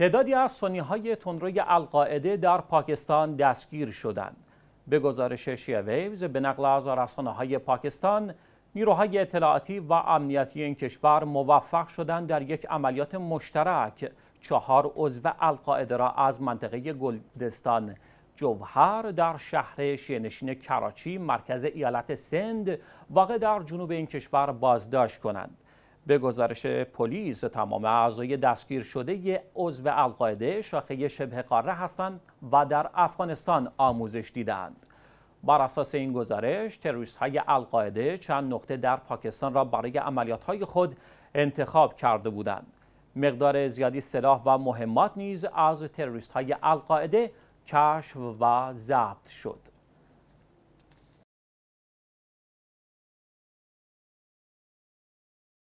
تعدادی از سنی های تندروی القاعده در پاکستان دستگیر شدند. به گزارش شیعه ویوز به نقل از رسانه های پاکستان نیروهای اطلاعاتی و امنیتی این کشور موفق شدند در یک عملیات مشترک چهار عضو القاعده را از منطقه گلدستان جوهر در شهر شینشین کراچی مرکز ایالت سند واقع در جنوب این کشور بازداشت کنند. به گزارش پلیس تمام اعضای دستگیر شده عضو القاعده شاخه شبه قاره هستند و در افغانستان آموزش دیدند بر اساس این گزارش تروریست های القاعده چند نقطه در پاکستان را برای عملیات های خود انتخاب کرده بودند مقدار زیادی سلاح و مهمات نیز از تروریست های القاعده کشف و ضبط شد